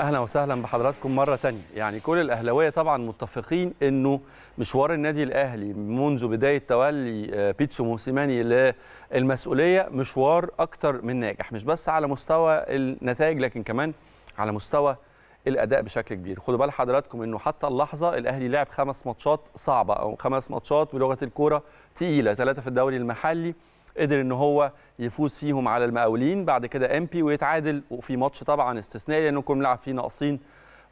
اهلا وسهلا بحضراتكم مره تانية يعني كل الاهلاويه طبعا متفقين انه مشوار النادي الاهلي منذ بدايه تولي آه، بيتسو موسيماني للمسؤوليه مشوار اكتر من ناجح مش بس على مستوى النتائج لكن كمان على مستوى الاداء بشكل كبير خدوا بال حضراتكم انه حتى اللحظه الاهلي لعب خمس ماتشات صعبه او خمس ماتشات بلغه الكوره تقيله ثلاثه في الدوري المحلي قدر ان هو يفوز فيهم على المقاولين بعد كده بي ويتعادل وفي ماتش طبعا استثنائي لانه كنا بنلعب فيه آه، ناقصين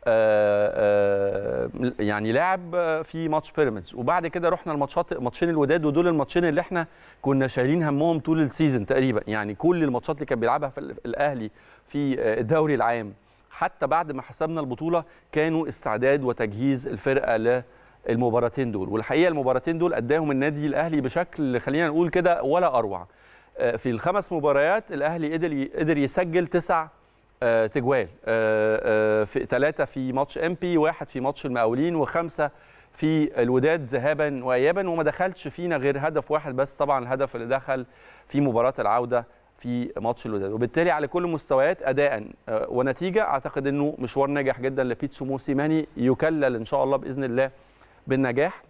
آه، يعني لاعب في ماتش بيراميدز وبعد كده رحنا الماتشات ماتشين الوداد ودول الماتشين اللي احنا كنا شايلين همهم طول السيزون تقريبا يعني كل الماتشات اللي كان بيلعبها في الاهلي في آه، الدوري العام حتى بعد ما حسبنا البطوله كانوا استعداد وتجهيز الفرقه ل المباراتين دول والحقيقه المباراتين دول اداهم النادي الاهلي بشكل خلينا نقول كده ولا اروع آه، في الخمس مباريات الاهلي قدر قدر يسجل تسع آه، تجوال آه، في ثلاثه في ماتش بي واحد في ماتش المقاولين وخمسه في الوداد ذهابا وايابا وما دخلش فينا غير هدف واحد بس طبعا الهدف اللي دخل في مباراه العوده في ماتش الوداد وبالتالي على كل المستويات اداء ونتيجه اعتقد انه مشوار ناجح جدا لبيتسو موسيماني يكلل ان شاء الله باذن الله بالنجاح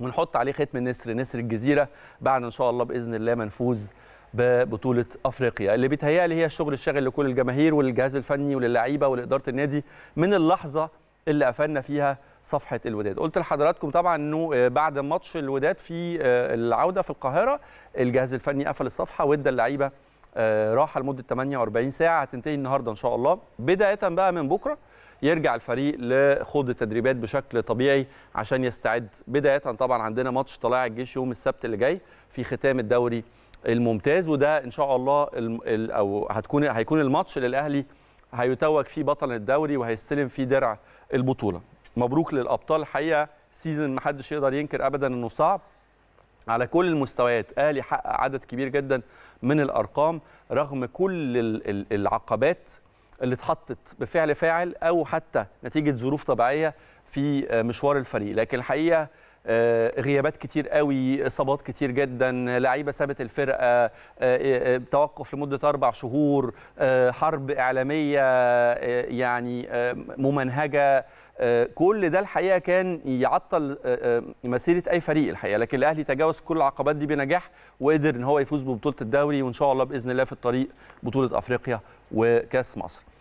ونحط عليه ختم النسر نسر الجزيره بعد ان شاء الله باذن الله نفوز ببطوله افريقيا اللي بيتهيألي هي الشغل الشاغل لكل الجماهير وللجهاز الفني وللعيبه ولاداره النادي من اللحظه اللي قفلنا فيها صفحه الوداد قلت لحضراتكم طبعا انه آه، بعد ماتش الوداد في آه، العوده في القاهره الجهاز الفني قفل الصفحه وادى اللعيبه آه، راحه لمده 48 ساعه هتنتهي النهارده ان شاء الله بدايه بقى من بكره يرجع الفريق لخوض التدريبات بشكل طبيعي عشان يستعد بدايه طبعا عندنا ماتش طلائع الجيش يوم السبت اللي جاي في ختام الدوري الممتاز وده ان شاء الله الـ او هتكون هيكون الماتش للاهلي هيتوج فيه بطل الدوري وهيستلم فيه درع البطوله مبروك للابطال حقيقه سيزون ما حدش يقدر ينكر ابدا انه صعب على كل المستويات اهلي حقق عدد كبير جدا من الارقام رغم كل العقبات اللي اتحطت بفعل فاعل او حتى نتيجه ظروف طبيعيه في آه، مشوار الفريق لكن الحقيقه آه، غيابات كتير قوي اصابات كتير جدا لعيبه سابت الفرقه آه، توقف لمده اربع شهور حرب اعلاميه يعني ممنهجه كل ده الحقيقه كان يعطل مسيره اي فريق الحقيقه لكن الاهلي تجاوز كل العقبات دي بنجاح وقدر ان هو يفوز ببطوله الدوري وان شاء الله باذن الله في الطريق بطوله افريقيا وكاس مصر